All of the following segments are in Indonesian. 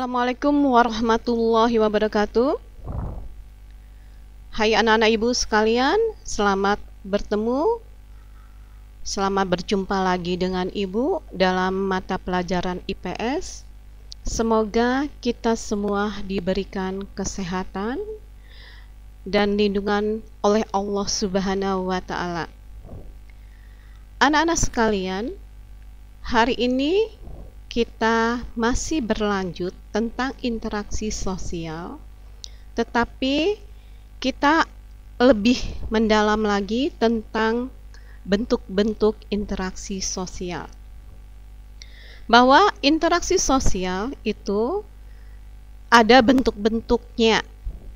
Assalamualaikum warahmatullahi wabarakatuh. Hai anak-anak ibu sekalian, selamat bertemu. Selamat berjumpa lagi dengan ibu dalam mata pelajaran IPS. Semoga kita semua diberikan kesehatan dan lindungan oleh Allah Subhanahu wa taala. Anak-anak sekalian, hari ini kita masih berlanjut tentang interaksi sosial, tetapi kita lebih mendalam lagi tentang bentuk-bentuk interaksi sosial. Bahwa interaksi sosial itu ada bentuk-bentuknya.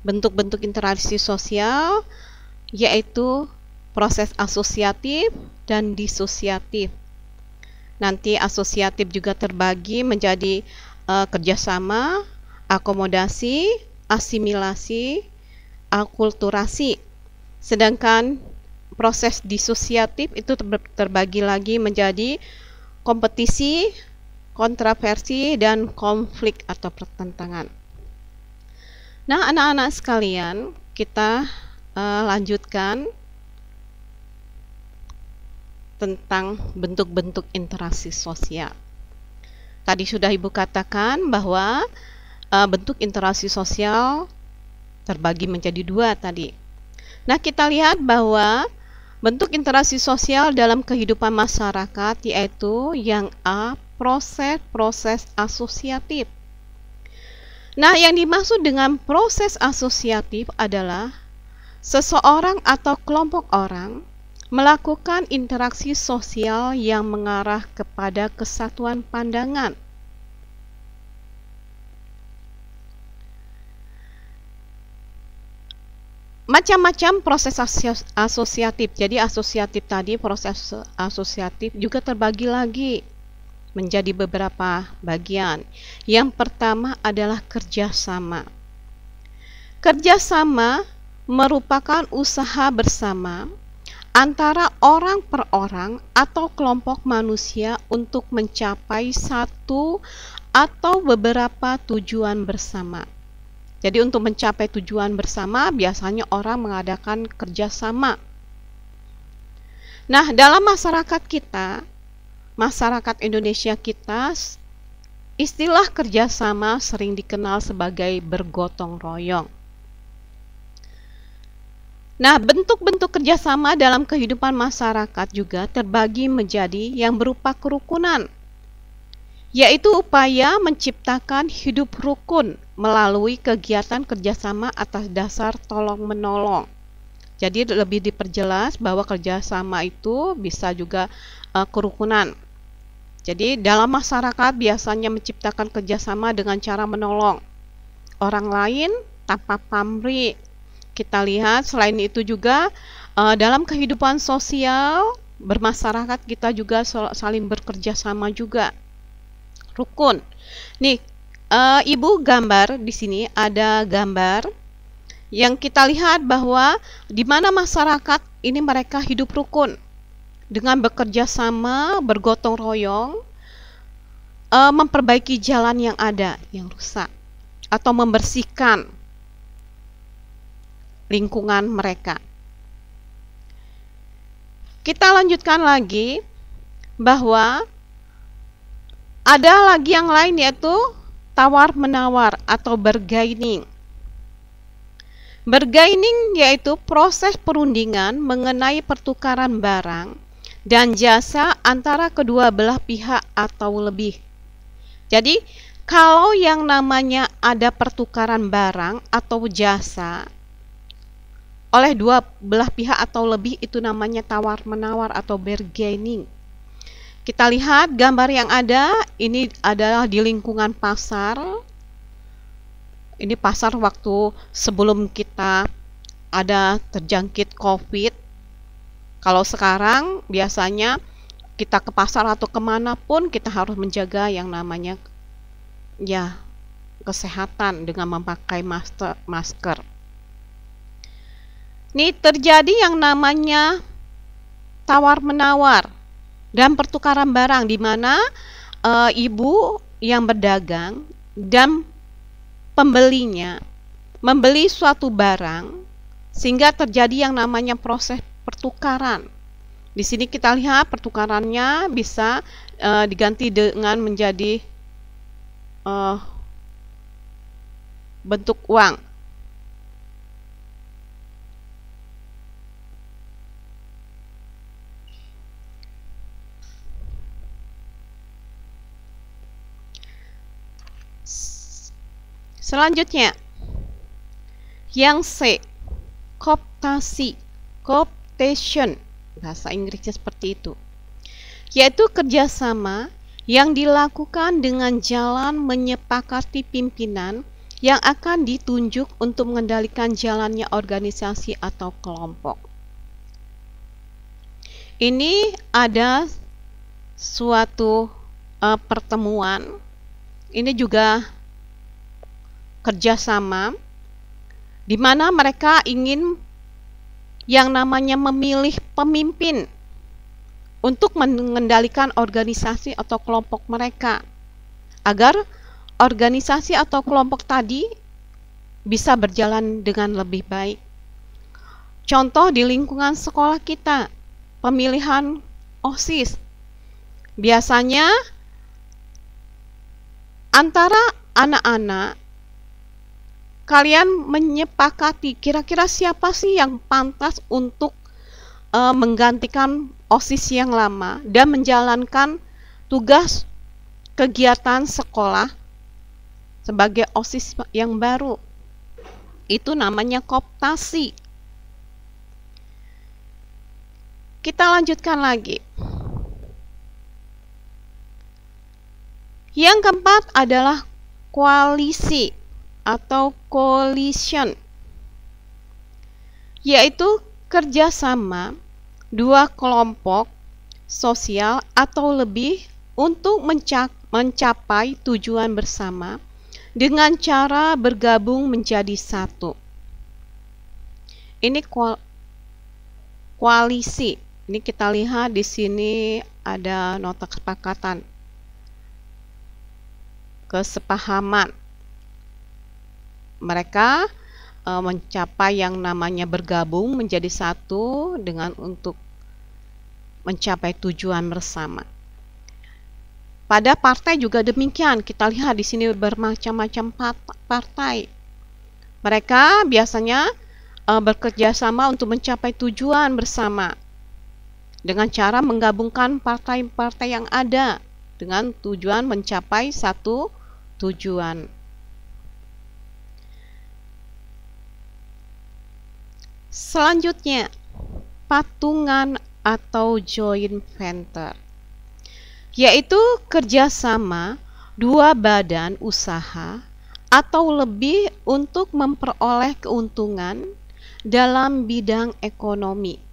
Bentuk-bentuk interaksi sosial yaitu proses asosiatif dan disosiatif. Nanti asosiatif juga terbagi menjadi uh, kerjasama, akomodasi, asimilasi, akulturasi. Sedangkan proses disosiatif itu terbagi lagi menjadi kompetisi, kontroversi, dan konflik atau pertentangan. Nah, anak-anak sekalian, kita uh, lanjutkan tentang bentuk-bentuk interaksi sosial. Tadi sudah Ibu katakan bahwa uh, bentuk interaksi sosial terbagi menjadi dua tadi. Nah, kita lihat bahwa bentuk interaksi sosial dalam kehidupan masyarakat yaitu yang A, proses-proses asosiatif. Nah, yang dimaksud dengan proses asosiatif adalah seseorang atau kelompok orang melakukan interaksi sosial yang mengarah kepada kesatuan pandangan. Macam-macam proses asosiatif. Jadi asosiatif tadi proses asosiatif juga terbagi lagi menjadi beberapa bagian. Yang pertama adalah kerjasama. Kerjasama merupakan usaha bersama antara orang per orang atau kelompok manusia untuk mencapai satu atau beberapa tujuan bersama. Jadi untuk mencapai tujuan bersama biasanya orang mengadakan kerjasama. Nah dalam masyarakat kita, masyarakat Indonesia kita, istilah kerjasama sering dikenal sebagai bergotong royong. Nah, bentuk-bentuk kerjasama dalam kehidupan masyarakat juga terbagi menjadi yang berupa kerukunan, yaitu upaya menciptakan hidup rukun melalui kegiatan kerjasama atas dasar tolong-menolong. Jadi, lebih diperjelas bahwa kerjasama itu bisa juga uh, kerukunan. Jadi, dalam masyarakat biasanya menciptakan kerjasama dengan cara menolong orang lain tanpa pamrih kita lihat selain itu juga uh, dalam kehidupan sosial bermasyarakat kita juga saling bekerja sama juga rukun. Nih, uh, Ibu gambar di sini ada gambar yang kita lihat bahwa di mana masyarakat ini mereka hidup rukun dengan bekerja sama, bergotong royong, eh, memperbaiki jalan yang ada yang rusak atau membersihkan lingkungan mereka. Kita lanjutkan lagi bahwa ada lagi yang lain yaitu tawar-menawar atau bargaining. Bargaining yaitu proses perundingan mengenai pertukaran barang dan jasa antara kedua belah pihak atau lebih. Jadi, kalau yang namanya ada pertukaran barang atau jasa, oleh dua belah pihak atau lebih itu namanya tawar-menawar atau bargaining. Kita lihat gambar yang ada, ini adalah di lingkungan pasar. Ini pasar waktu sebelum kita ada terjangkit COVID. Kalau sekarang biasanya kita ke pasar atau kemana pun kita harus menjaga yang namanya ya kesehatan dengan memakai masker. masker. Ini terjadi yang namanya tawar menawar dan pertukaran barang di mana e, ibu yang berdagang dan pembelinya membeli suatu barang sehingga terjadi yang namanya proses pertukaran. Di sini kita lihat pertukarannya bisa e, diganti dengan menjadi e, bentuk uang. Selanjutnya, yang C, koptasi koptation bahasa Inggrisnya seperti itu, yaitu kerjasama yang dilakukan dengan jalan menyepakati pimpinan yang akan ditunjuk untuk mengendalikan jalannya organisasi atau kelompok. Ini ada suatu uh, pertemuan. Ini juga kerjasama di mana mereka ingin yang namanya memilih pemimpin untuk mengendalikan organisasi atau kelompok mereka agar organisasi atau kelompok tadi bisa berjalan dengan lebih baik. Contoh di lingkungan sekolah kita, pemilihan OSIS. Biasanya antara anak-anak kalian menyepakati kira-kira siapa sih yang pantas untuk uh, menggantikan OSIS yang lama dan menjalankan tugas kegiatan sekolah sebagai OSIS yang baru. Itu namanya koptasi. Kita lanjutkan lagi. Yang keempat adalah koalisi atau coalition, yaitu kerjasama dua kelompok sosial atau lebih untuk mencapai tujuan bersama dengan cara bergabung menjadi satu. Ini koalisi. Ini kita lihat di sini ada nota kesepakatan. Kesepahaman mereka e, mencapai yang namanya bergabung menjadi satu dengan untuk mencapai tujuan bersama. Pada partai juga demikian, kita lihat di sini bermacam-macam partai. Mereka biasanya e, bekerja sama untuk mencapai tujuan bersama dengan cara menggabungkan partai-partai yang ada dengan tujuan mencapai satu tujuan. Selanjutnya, patungan atau joint venture, yaitu kerjasama dua badan usaha atau lebih untuk memperoleh keuntungan dalam bidang ekonomi.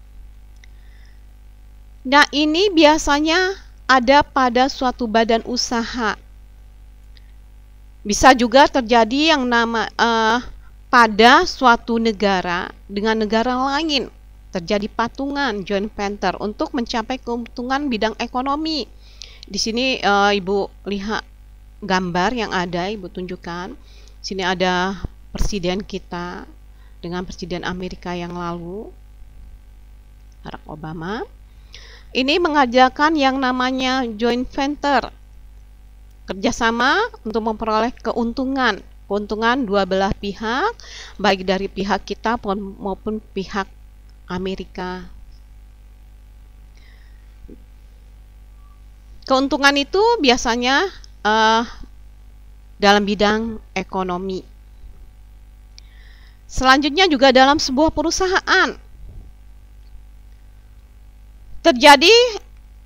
Nah, ini biasanya ada pada suatu badan usaha. Bisa juga terjadi yang nama uh, pada suatu negara dengan negara lain terjadi patungan joint venture untuk mencapai keuntungan bidang ekonomi. Di sini e, Ibu lihat gambar yang ada Ibu tunjukkan. Sini ada presiden kita dengan presiden Amerika yang lalu Barack Obama. Ini mengajarkan yang namanya joint venture kerjasama untuk memperoleh keuntungan keuntungan dua belah pihak, baik dari pihak kita maupun pihak Amerika. Keuntungan itu biasanya uh, dalam bidang ekonomi. Selanjutnya juga dalam sebuah perusahaan terjadi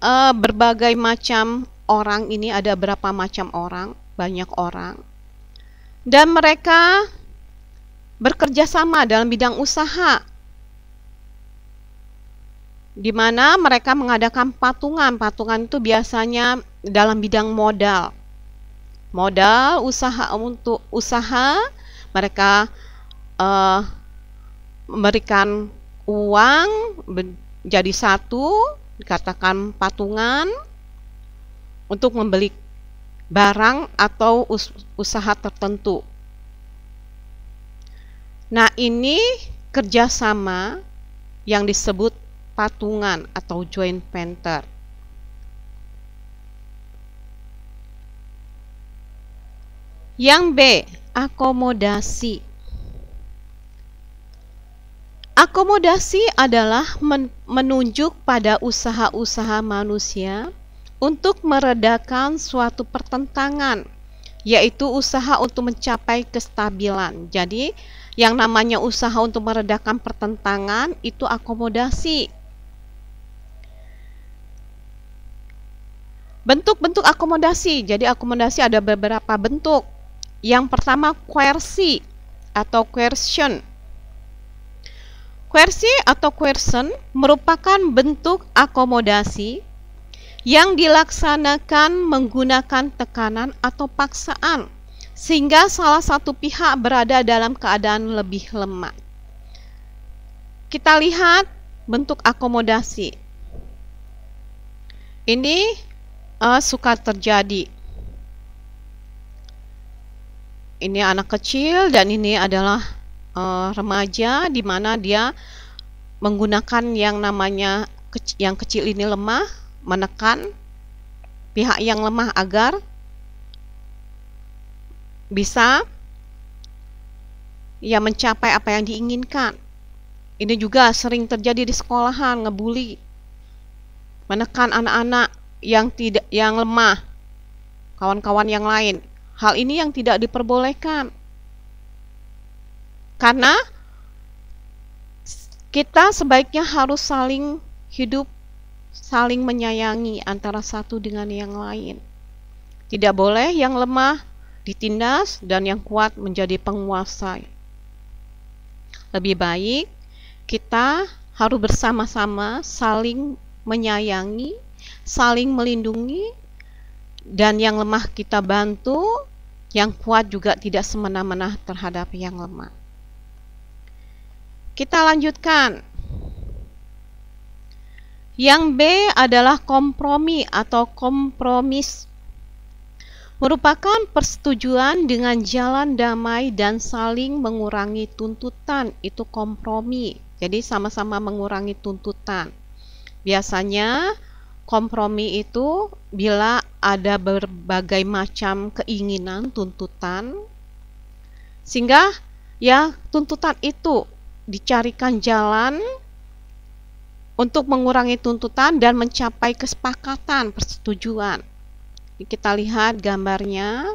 uh, berbagai macam orang ini ada berapa macam orang, banyak orang dan mereka bekerja sama dalam bidang usaha di mana mereka mengadakan patungan. Patungan itu biasanya dalam bidang modal. Modal usaha untuk usaha mereka uh, memberikan uang jadi satu dikatakan patungan untuk membeli barang atau us usaha tertentu. Nah, ini kerjasama yang disebut patungan atau joint venture. Yang B, akomodasi. Akomodasi adalah menunjuk pada usaha-usaha manusia untuk meredakan suatu pertentangan, yaitu usaha untuk mencapai kestabilan. Jadi, yang namanya usaha untuk meredakan pertentangan itu akomodasi. Bentuk-bentuk akomodasi. Jadi akomodasi ada beberapa bentuk. Yang pertama koersi atau coercion. Koersi atau coercion merupakan bentuk akomodasi yang dilaksanakan menggunakan tekanan atau paksaan, sehingga salah satu pihak berada dalam keadaan lebih lemah. Kita lihat bentuk akomodasi. Ini uh, suka terjadi. Ini anak kecil dan ini adalah uh, remaja di mana dia menggunakan yang namanya yang kecil ini lemah menekan pihak yang lemah agar bisa ya mencapai apa yang diinginkan. Ini juga sering terjadi di sekolahan, ngebully, menekan anak-anak yang tidak yang lemah, kawan-kawan yang lain. Hal ini yang tidak diperbolehkan. Karena kita sebaiknya harus saling hidup saling menyayangi antara satu dengan yang lain. Tidak boleh yang lemah ditindas dan yang kuat menjadi penguasa. Lebih baik kita harus bersama-sama saling menyayangi, saling melindungi, dan yang lemah kita bantu, yang kuat juga tidak semena-mena terhadap yang lemah. Kita lanjutkan yang B adalah kompromi atau kompromis. Merupakan persetujuan dengan jalan damai dan saling mengurangi tuntutan, itu kompromi. Jadi sama-sama mengurangi tuntutan. Biasanya kompromi itu bila ada berbagai macam keinginan, tuntutan sehingga ya tuntutan itu dicarikan jalan untuk mengurangi tuntutan dan mencapai kesepakatan persetujuan. Kita lihat gambarnya,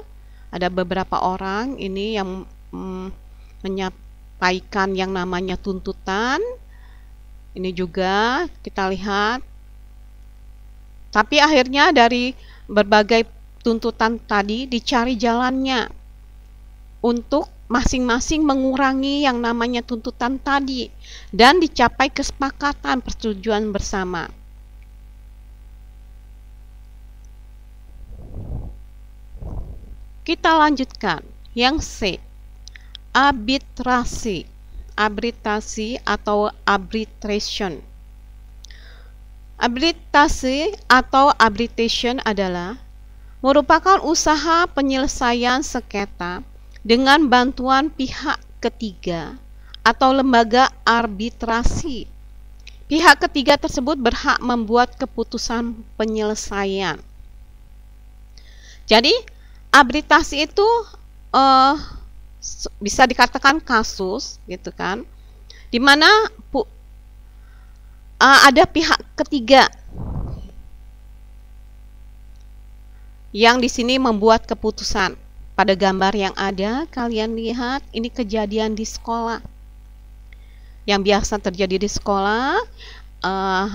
ada beberapa orang ini yang mm, menyampaikan yang namanya tuntutan. Ini juga kita lihat. Tapi akhirnya dari berbagai tuntutan tadi dicari jalannya untuk masing-masing mengurangi yang namanya tuntutan tadi dan dicapai kesepakatan persetujuan bersama. Kita lanjutkan yang C. Arbitrasi. Arbitrasi atau arbitration. Arbitrasi atau arbitration adalah merupakan usaha penyelesaian sengketa dengan bantuan pihak ketiga atau lembaga arbitrasi. Pihak ketiga tersebut berhak membuat keputusan penyelesaian. Jadi, arbitrasi itu uh, bisa dikatakan kasus, gitu kan, di mana uh, ada pihak ketiga yang di sini membuat keputusan. Pada gambar yang ada, kalian lihat ini kejadian di sekolah. Yang biasa terjadi di sekolah, uh,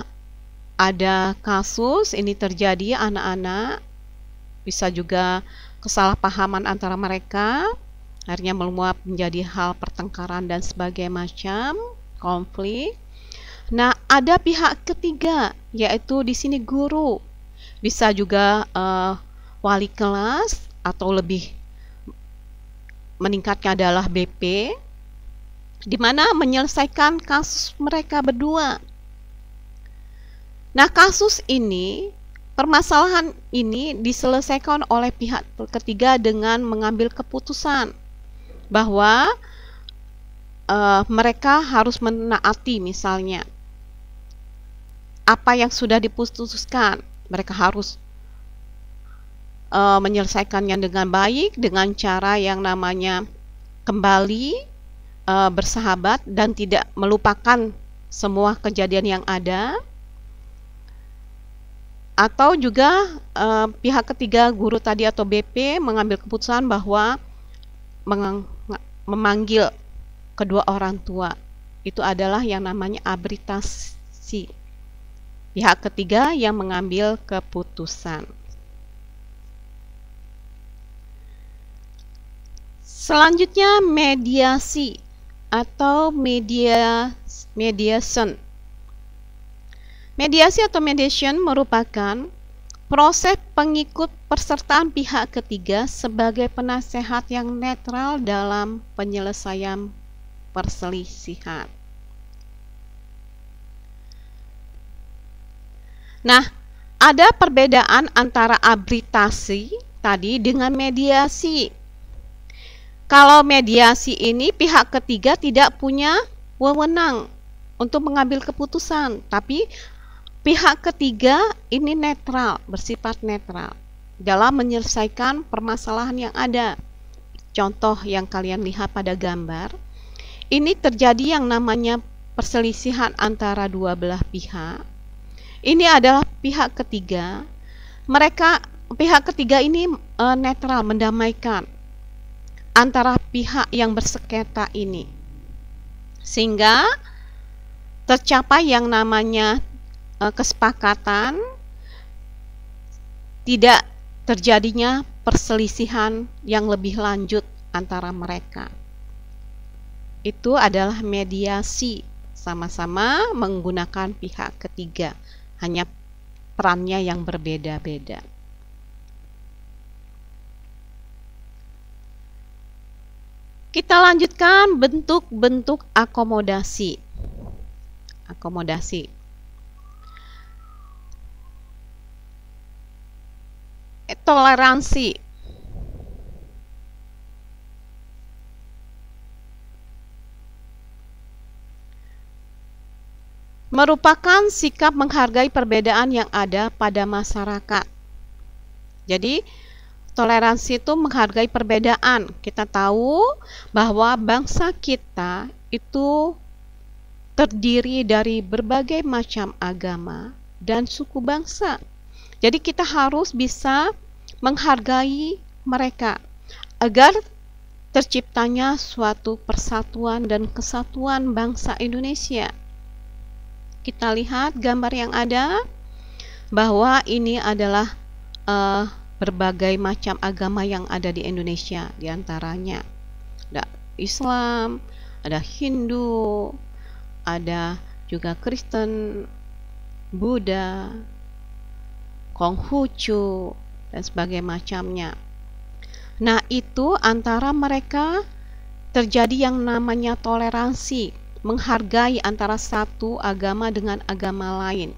ada kasus ini terjadi anak-anak, bisa juga kesalahpahaman antara mereka, akhirnya meluap menjadi hal pertengkaran dan sebagainya macam konflik. Nah, ada pihak ketiga, yaitu di sini guru. Bisa juga uh, wali kelas atau lebih meningkatnya adalah BP di mana menyelesaikan kasus mereka berdua. Nah, kasus ini permasalahan ini diselesaikan oleh pihak ketiga dengan mengambil keputusan bahwa uh, mereka harus menaati misalnya apa yang sudah diputuskan mereka harus uh, menyelesaikannya dengan baik dengan cara yang namanya kembali uh, bersahabat dan tidak melupakan semua kejadian yang ada atau juga uh, pihak ketiga guru tadi atau BP mengambil keputusan bahwa memanggil kedua orang tua itu adalah yang namanya abritasi pihak ketiga yang mengambil keputusan. Selanjutnya mediasi atau media mediation. Mediasi atau mediation merupakan proses pengikut persertaan pihak ketiga sebagai penasehat yang netral dalam penyelesaian perselisihan. Nah, ada perbedaan antara abritasi tadi dengan mediasi. Kalau mediasi ini pihak ketiga tidak punya wewenang untuk mengambil keputusan, tapi pihak ketiga ini netral, bersifat netral dalam menyelesaikan permasalahan yang ada. Contoh yang kalian lihat pada gambar, ini terjadi yang namanya perselisihan antara dua belah pihak. Ini adalah pihak ketiga. Mereka pihak ketiga ini e, netral mendamaikan antara pihak yang bersengketa ini. Sehingga tercapai yang namanya eh, kesepakatan tidak terjadinya perselisihan yang lebih lanjut antara mereka. Itu adalah mediasi sama-sama menggunakan pihak ketiga, hanya perannya yang berbeda-beda. Kita lanjutkan bentuk-bentuk akomodasi. Akomodasi. Toleransi. merupakan sikap menghargai perbedaan yang ada pada masyarakat. Jadi, Toleransi itu menghargai perbedaan. Kita tahu bahwa bangsa kita itu terdiri dari berbagai macam agama dan suku bangsa. Jadi kita harus bisa menghargai mereka agar terciptanya suatu persatuan dan kesatuan bangsa Indonesia. Kita lihat gambar yang ada bahwa ini adalah uh, berbagai macam agama yang ada di Indonesia diantaranya ada Islam, ada Hindu, ada juga Kristen, Buddha, Konghucu, dan sebagai macamnya. Nah, itu antara mereka terjadi yang namanya toleransi, menghargai antara satu agama dengan agama lain,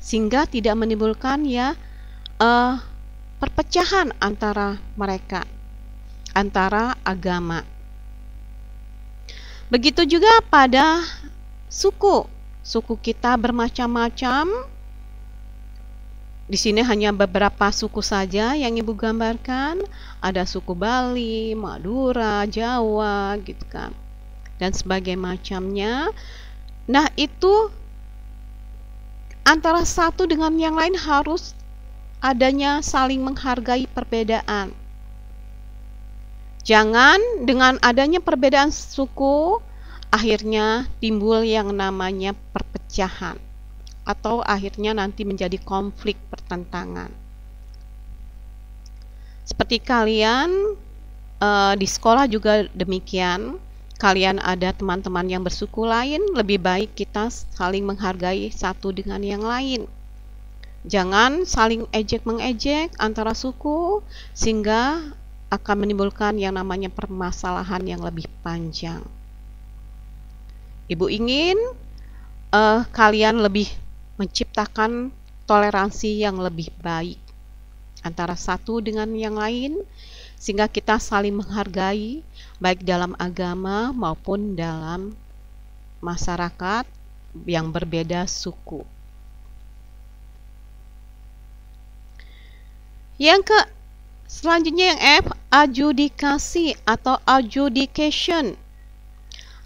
sehingga tidak menimbulkan ya uh, perpecahan antara mereka, antara agama. Begitu juga pada suku. Suku kita bermacam-macam. Di sini hanya beberapa suku saja yang Ibu gambarkan. Ada suku Bali, Madura, Jawa, gitu kan. Dan sebagai macamnya. Nah, itu antara satu dengan yang lain harus adanya saling menghargai perbedaan. Jangan dengan adanya perbedaan suku, akhirnya timbul yang namanya perpecahan, atau akhirnya nanti menjadi konflik pertentangan. Seperti kalian eh, di sekolah juga demikian, kalian ada teman-teman yang bersuku lain, lebih baik kita saling menghargai satu dengan yang lain. Jangan saling ejek mengejek antara suku sehingga akan menimbulkan yang namanya permasalahan yang lebih panjang. Ibu ingin uh, kalian lebih menciptakan toleransi yang lebih baik antara satu dengan yang lain sehingga kita saling menghargai baik dalam agama maupun dalam masyarakat yang berbeda suku. Yang ke selanjutnya yang F, adjudikasi atau adjudication.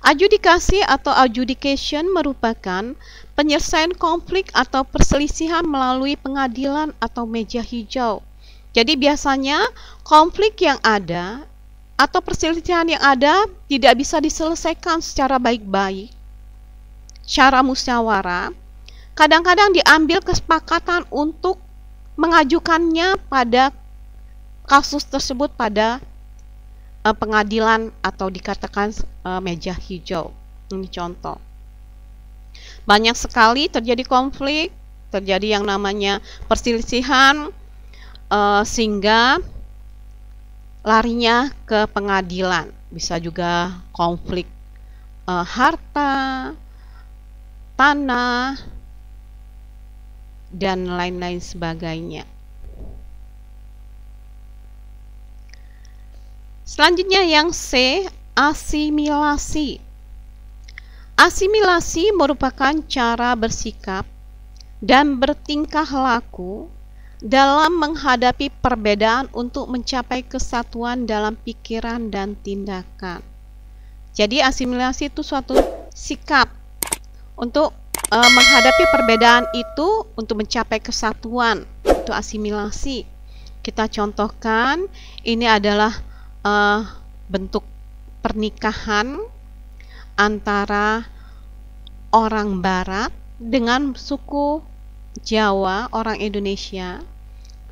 Adjudikasi atau adjudication merupakan penyelesaian konflik atau perselisihan melalui pengadilan atau meja hijau. Jadi biasanya konflik yang ada atau perselisihan yang ada tidak bisa diselesaikan secara baik-baik, cara musyawarah. Kadang-kadang diambil kesepakatan untuk mengajukannya pada kasus tersebut pada uh, pengadilan atau dikatakan uh, meja hijau. Ini contoh. Banyak sekali terjadi konflik, terjadi yang namanya perselisihan uh, sehingga larinya ke pengadilan. Bisa juga konflik uh, harta, tanah, dan lain-lain sebagainya. Selanjutnya yang C, asimilasi. Asimilasi merupakan cara bersikap dan bertingkah laku dalam menghadapi perbedaan untuk mencapai kesatuan dalam pikiran dan tindakan. Jadi asimilasi itu suatu sikap untuk e, menghadapi perbedaan itu untuk mencapai kesatuan itu asimilasi kita contohkan ini adalah e, bentuk pernikahan antara orang barat dengan suku Jawa orang Indonesia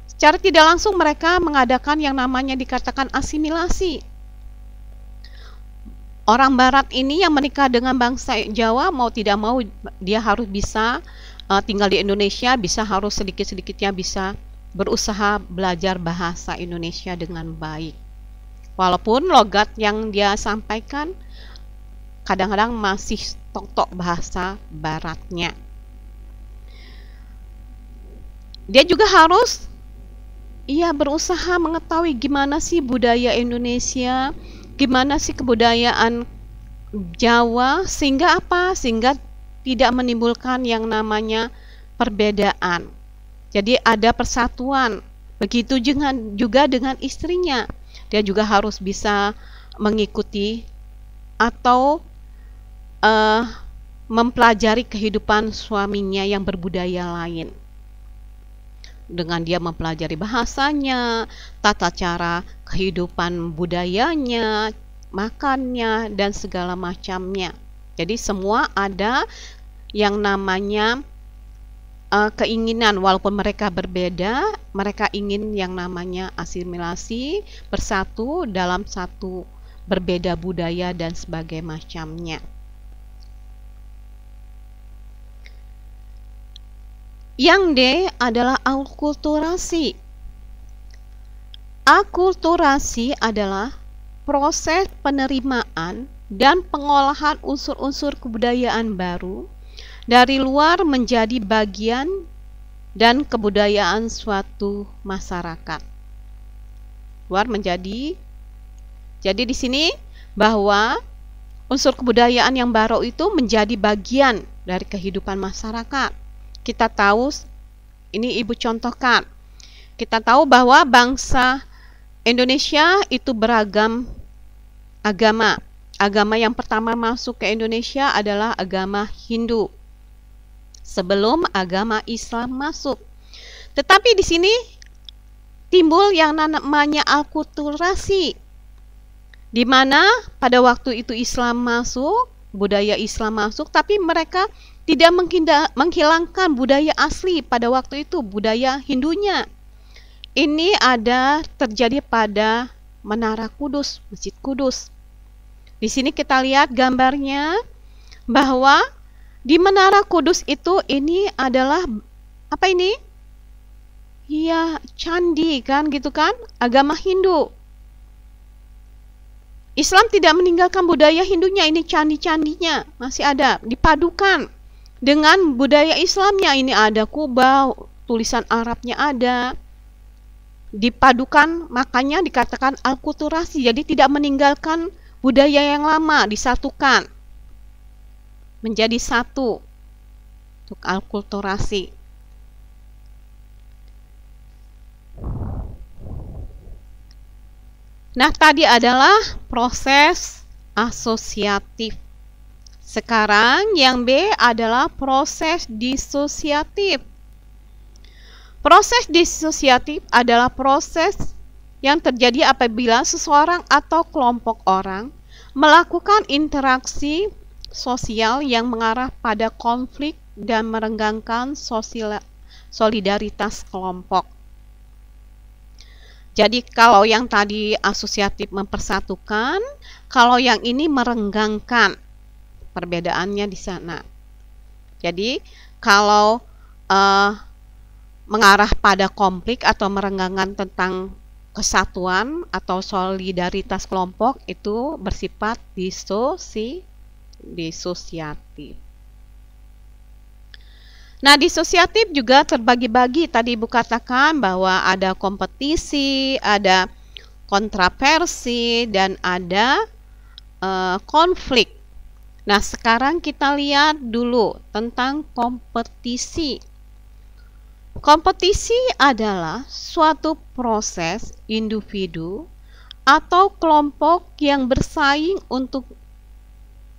secara tidak langsung mereka mengadakan yang namanya dikatakan asimilasi orang barat ini yang menikah dengan bangsa Jawa mau tidak mau dia harus bisa uh, tinggal di Indonesia bisa harus sedikit-sedikitnya bisa berusaha belajar bahasa Indonesia dengan baik. Walaupun logat yang dia sampaikan kadang-kadang masih tok-tok bahasa baratnya. Dia juga harus ia berusaha mengetahui gimana sih budaya Indonesia, gimana sih kebudayaan Jawa sehingga apa? Sehingga tidak menimbulkan yang namanya perbedaan. Jadi ada persatuan. Begitu dengan juga dengan istrinya. Dia juga harus bisa mengikuti atau uh, mempelajari kehidupan suaminya yang berbudaya lain dengan dia mempelajari bahasanya, tata cara kehidupan budayanya, makannya dan segala macamnya. Jadi semua ada yang namanya uh, keinginan walaupun mereka berbeda, mereka ingin yang namanya asimilasi, bersatu dalam satu berbeda budaya dan sebagainya macamnya. Yang D adalah akulturasi. Akulturasi adalah proses penerimaan dan pengolahan unsur-unsur kebudayaan baru dari luar menjadi bagian dan kebudayaan suatu masyarakat. Luar menjadi jadi di sini bahwa unsur kebudayaan yang baru itu menjadi bagian dari kehidupan masyarakat kita tahu ini Ibu contohkan. Kita tahu bahwa bangsa Indonesia itu beragam agama. Agama yang pertama masuk ke Indonesia adalah agama Hindu. Sebelum agama Islam masuk. Tetapi di sini timbul yang namanya akulturasi. Di mana pada waktu itu Islam masuk, budaya Islam masuk, tapi mereka tidak menghilangkan budaya asli pada waktu itu, budaya Hindunya. Ini ada terjadi pada Menara Kudus, Masjid Kudus. Di sini kita lihat gambarnya bahwa di Menara Kudus itu ini adalah apa ini? Iya, candi kan gitu kan? Agama Hindu. Islam tidak meninggalkan budaya Hindunya, ini candi-candinya masih ada, dipadukan dengan budaya Islamnya ini ada Kuba, tulisan Arabnya ada, dipadukan makanya dikatakan alkulturasi jadi tidak meninggalkan budaya yang lama disatukan menjadi satu untuk alkulturasi nah tadi adalah proses asosiatif sekarang yang B adalah proses disosiatif. Proses disosiatif adalah proses yang terjadi apabila seseorang atau kelompok orang melakukan interaksi sosial yang mengarah pada konflik dan merenggangkan sosial solidaritas kelompok. Jadi kalau yang tadi asosiatif mempersatukan, kalau yang ini merenggangkan perbedaannya di sana. Jadi, kalau uh, mengarah pada konflik atau merenggangan tentang kesatuan atau solidaritas kelompok itu bersifat disosi disosiatif. Nah, disosiatif juga terbagi-bagi. Tadi Ibu katakan bahwa ada kompetisi, ada kontraversi, dan ada uh, konflik. Nah, sekarang kita lihat dulu tentang kompetisi. Kompetisi adalah suatu proses individu atau kelompok yang bersaing untuk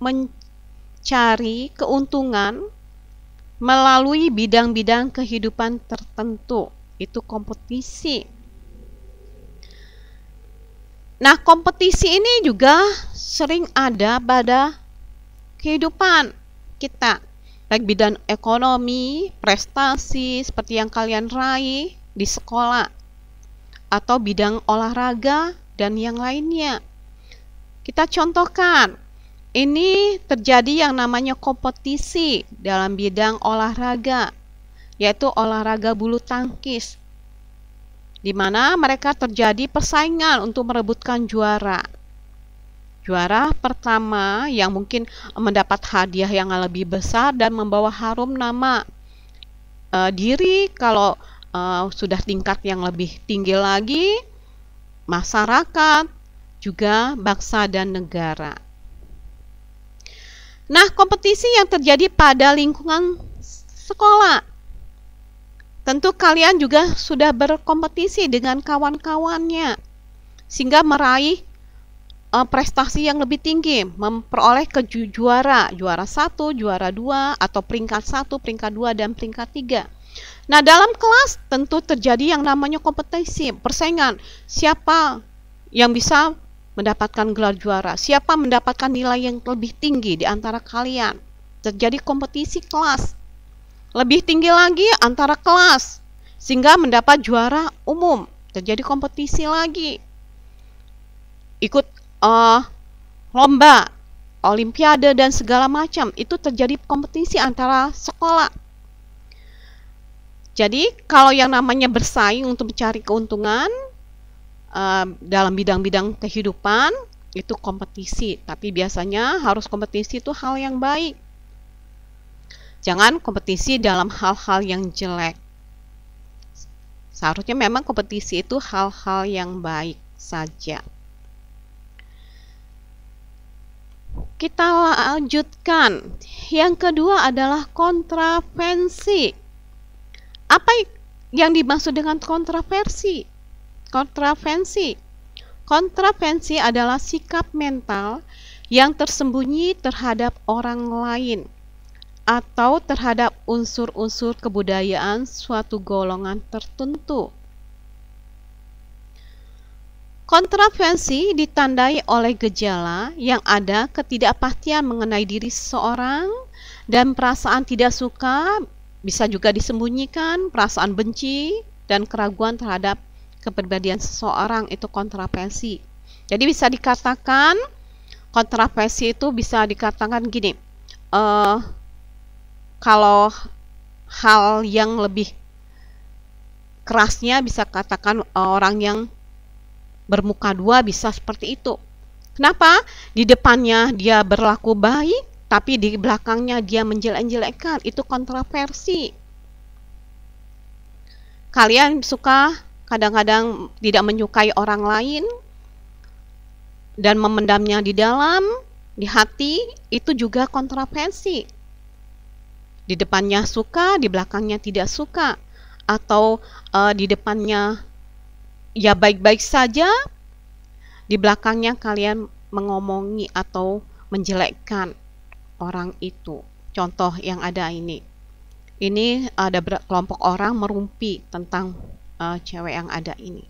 mencari keuntungan melalui bidang-bidang kehidupan tertentu. Itu kompetisi. Nah, kompetisi ini juga sering ada pada kehidupan kita, baik bidang ekonomi, prestasi seperti yang kalian raih di sekolah, atau bidang olahraga dan yang lainnya. Kita contohkan, ini terjadi yang namanya kompetisi dalam bidang olahraga, yaitu olahraga bulu tangkis, di mana mereka terjadi persaingan untuk merebutkan juara. Juara pertama yang mungkin mendapat hadiah yang lebih besar dan membawa harum nama uh, diri kalau uh, sudah tingkat yang lebih tinggi lagi masyarakat juga bangsa dan negara. Nah, kompetisi yang terjadi pada lingkungan sekolah. Tentu kalian juga sudah berkompetisi dengan kawan-kawannya sehingga meraih Eh, prestasi yang lebih tinggi, memperoleh kejuara, juara satu juara dua atau peringkat satu peringkat dua dan peringkat tiga Nah, dalam kelas tentu terjadi yang namanya kompetisi, persaingan. Siapa yang bisa mendapatkan gelar juara? Siapa mendapatkan nilai yang lebih tinggi di antara kalian? Terjadi kompetisi kelas. Lebih tinggi lagi antara kelas sehingga mendapat juara umum. Terjadi kompetisi lagi. Ikut uh, lomba, olimpiade dan segala macam itu terjadi kompetisi antara sekolah. Jadi kalau yang namanya bersaing untuk mencari keuntungan uh, dalam bidang-bidang kehidupan itu kompetisi, tapi biasanya harus kompetisi itu hal yang baik. Jangan kompetisi dalam hal-hal yang jelek. Seharusnya memang kompetisi itu hal-hal yang baik saja. Kita lanjutkan. Yang kedua adalah kontravensi. Apa yang dimaksud dengan kontraversi? Kontravensi. Kontravensi adalah sikap mental yang tersembunyi terhadap orang lain atau terhadap unsur-unsur kebudayaan suatu golongan tertentu. Kontravensi ditandai oleh gejala yang ada ketidakpastian mengenai diri seseorang dan perasaan tidak suka bisa juga disembunyikan, perasaan benci dan keraguan terhadap kepribadian seseorang itu kontravensi. Jadi bisa dikatakan kontravensi itu bisa dikatakan gini, uh, kalau hal yang lebih kerasnya bisa katakan orang yang bermuka dua bisa seperti itu. Kenapa? Di depannya dia berlaku baik, tapi di belakangnya dia menjelek-jelekkan. Itu kontroversi. Kalian suka kadang-kadang tidak menyukai orang lain dan memendamnya di dalam, di hati, itu juga kontroversi. Di depannya suka, di belakangnya tidak suka, atau uh, di depannya ya baik-baik saja di belakangnya kalian mengomongi atau menjelekkan orang itu. Contoh yang ada ini. Ini ada kelompok orang merumpi tentang uh, cewek yang ada ini.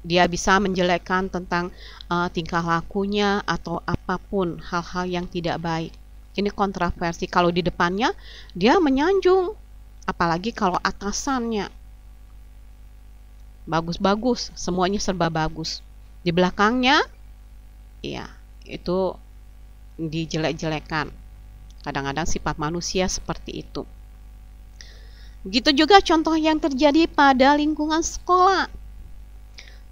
Dia bisa menjelekkan tentang uh, tingkah lakunya atau apapun hal-hal yang tidak baik. Ini kontroversi. Kalau di depannya dia menyanjung, apalagi kalau atasannya bagus-bagus, semuanya serba bagus. Di belakangnya, ya itu dijelek-jelekan. Kadang-kadang sifat manusia seperti itu. Begitu juga contoh yang terjadi pada lingkungan sekolah.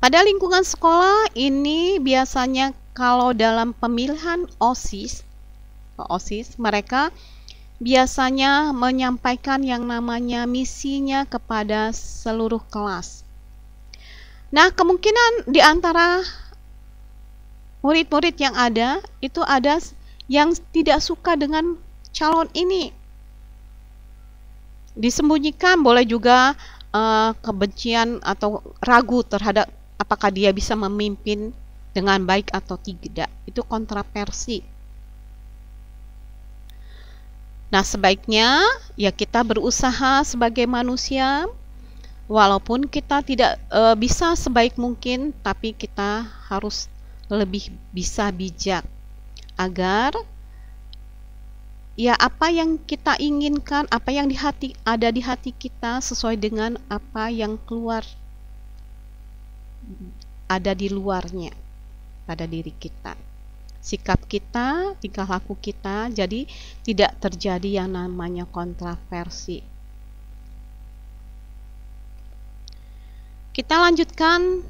Pada lingkungan sekolah ini biasanya kalau dalam pemilihan OSIS, OSIS mereka biasanya menyampaikan yang namanya misinya kepada seluruh kelas. Nah, kemungkinan di antara murid-murid yang ada itu ada yang tidak suka dengan calon ini. Disembunyikan boleh juga uh, kebencian atau ragu terhadap apakah dia bisa memimpin dengan baik atau tidak. Itu kontroversi. Nah, sebaiknya ya kita berusaha sebagai manusia walaupun kita tidak e, bisa sebaik mungkin, tapi kita harus lebih bisa bijak agar ya apa yang kita inginkan, apa yang di hati ada di hati kita sesuai dengan apa yang keluar ada di luarnya pada diri kita. Sikap kita, tingkah laku kita, jadi tidak terjadi yang namanya kontraversi Kita lanjutkan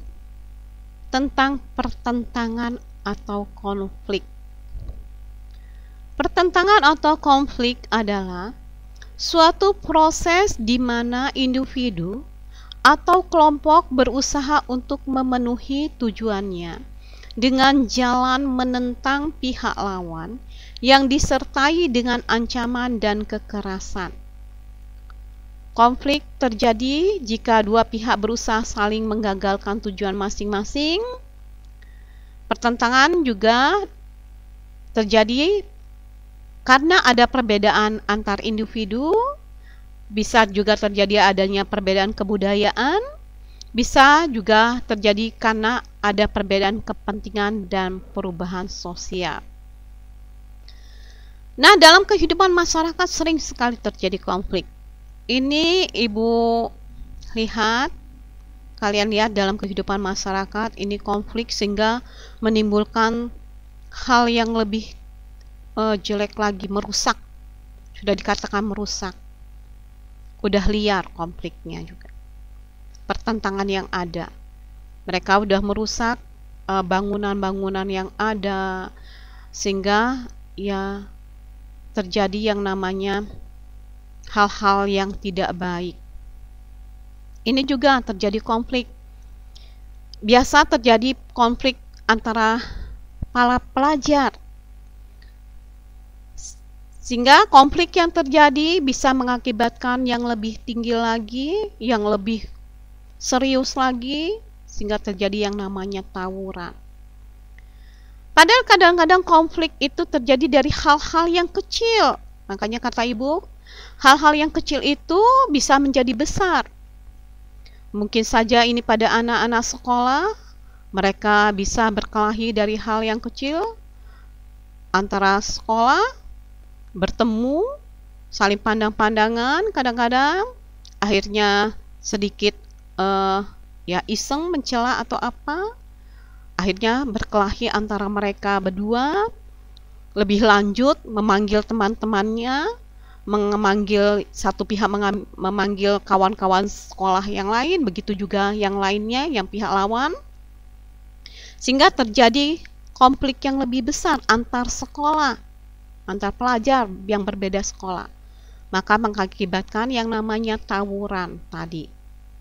tentang pertentangan atau konflik. Pertentangan atau konflik adalah suatu proses di mana individu atau kelompok berusaha untuk memenuhi tujuannya dengan jalan menentang pihak lawan yang disertai dengan ancaman dan kekerasan. Konflik terjadi jika dua pihak berusaha saling menggagalkan tujuan masing-masing. Pertentangan juga terjadi karena ada perbedaan antar individu, bisa juga terjadi adanya perbedaan kebudayaan, bisa juga terjadi karena ada perbedaan kepentingan dan perubahan sosial. Nah, dalam kehidupan masyarakat sering sekali terjadi konflik ini ibu lihat kalian lihat dalam kehidupan masyarakat ini konflik sehingga menimbulkan hal yang lebih uh, jelek lagi merusak sudah dikatakan merusak udah liar konfliknya juga pertentangan yang ada mereka udah merusak eh, bangunan-bangunan uh, yang ada sehingga ya terjadi yang namanya hal-hal yang tidak baik. Ini juga terjadi konflik. Biasa terjadi konflik antara para pelajar. Sehingga konflik yang terjadi bisa mengakibatkan yang lebih tinggi lagi, yang lebih serius lagi, sehingga terjadi yang namanya tawuran. Padahal kadang-kadang konflik itu terjadi dari hal-hal yang kecil. Makanya kata ibu, Hal-hal yang kecil itu bisa menjadi besar. Mungkin saja ini pada anak-anak sekolah, mereka bisa berkelahi dari hal yang kecil antara sekolah, bertemu, saling pandang-pandangan kadang-kadang, akhirnya sedikit uh, ya iseng mencela atau apa, akhirnya berkelahi antara mereka berdua, lebih lanjut memanggil teman-temannya memanggil satu pihak memanggil kawan-kawan sekolah yang lain, begitu juga yang lainnya yang pihak lawan. Sehingga terjadi konflik yang lebih besar antar sekolah, antar pelajar yang berbeda sekolah. Maka mengakibatkan yang namanya tawuran tadi,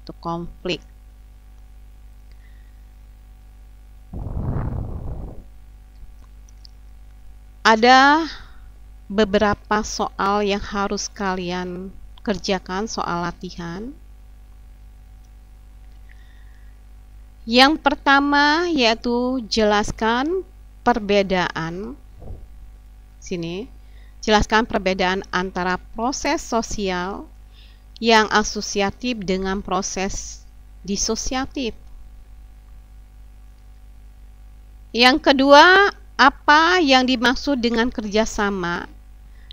itu konflik. Ada beberapa soal yang harus kalian kerjakan, soal latihan. Yang pertama yaitu jelaskan perbedaan sini. Jelaskan perbedaan antara proses sosial yang asosiatif dengan proses disosiatif. Yang kedua, apa yang dimaksud dengan kerjasama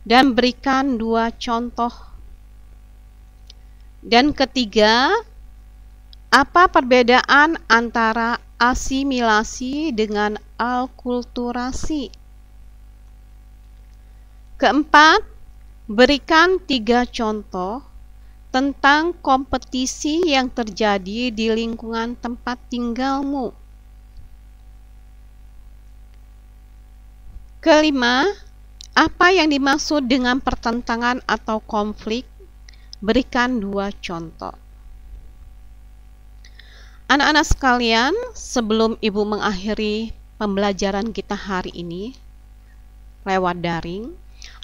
dan berikan dua contoh. Dan ketiga, apa perbedaan antara asimilasi dengan alkulturasi? Keempat, berikan tiga contoh tentang kompetisi yang terjadi di lingkungan tempat tinggalmu. Kelima, apa yang dimaksud dengan pertentangan atau konflik? Berikan dua contoh. Anak-anak sekalian, sebelum Ibu mengakhiri pembelajaran kita hari ini lewat daring,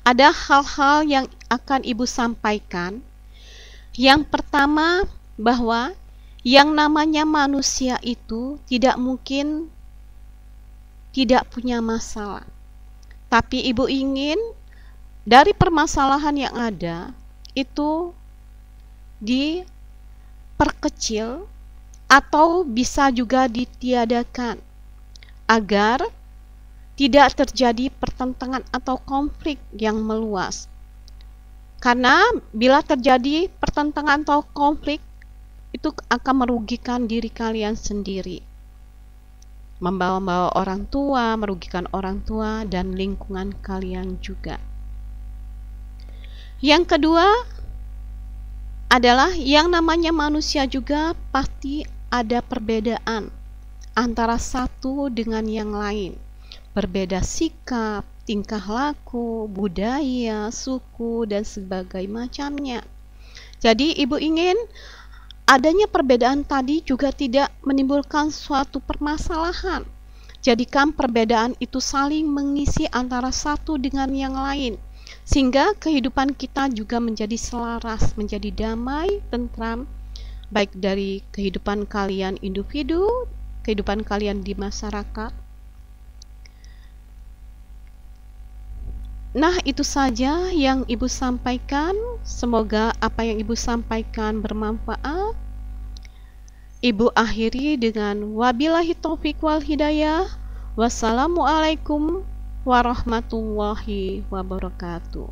ada hal-hal yang akan Ibu sampaikan. Yang pertama, bahwa yang namanya manusia itu tidak mungkin tidak punya masalah. Tapi ibu ingin dari permasalahan yang ada itu diperkecil atau bisa juga ditiadakan agar tidak terjadi pertentangan atau konflik yang meluas. Karena bila terjadi pertentangan atau konflik itu akan merugikan diri kalian sendiri membawa-bawa orang tua, merugikan orang tua, dan lingkungan kalian juga. Yang kedua adalah yang namanya manusia juga pasti ada perbedaan antara satu dengan yang lain. Berbeda sikap, tingkah laku, budaya, suku, dan sebagainya Jadi ibu ingin Adanya perbedaan tadi juga tidak menimbulkan suatu permasalahan. Jadikan perbedaan itu saling mengisi antara satu dengan yang lain, sehingga kehidupan kita juga menjadi selaras, menjadi damai, tentram, baik dari kehidupan kalian individu, kehidupan kalian di masyarakat, Nah, itu saja yang Ibu sampaikan. Semoga apa yang Ibu sampaikan bermanfaat. Ibu akhiri dengan wabillahi taufik wal hidayah. Wassalamualaikum warahmatullahi wabarakatuh.